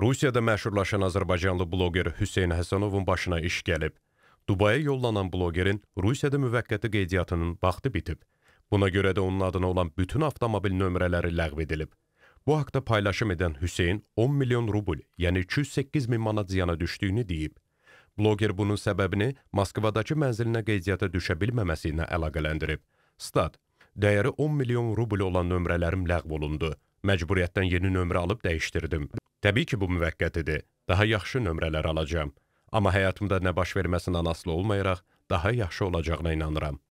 Rusiyada məşhurlaşan azərbaycanlı bloqer Hüseyn Həsənovun başına iş gəlib. Dubaya yollanan bloqerin Rusiyada müvəqqəti qeydiyyatının vaxtı bitib. Buna görə də onun adına olan bütün avtomobil nömrələri ləğv edilib. Bu haqda paylaşım edən Hüseyn 10 milyon rubl, yəni 208 min manat ziyana düşdüyünü deyib. Bloqer bunun səbəbini Moskvadakı mənzilinə qeydiyyata düşə bilməməsi ilə əlaqələndirib. Stat, dəyəri 10 milyon rubl olan nömrələrim ləğv olundu. Məcburiyyətdən yeni nömrə alıb dəyişdirdim. Təbii ki, bu müvəqqətidir. Daha yaxşı nömrələr alacağam. Amma həyatımda nə baş verməsindən asılı olmayaraq daha yaxşı olacağına inanıram.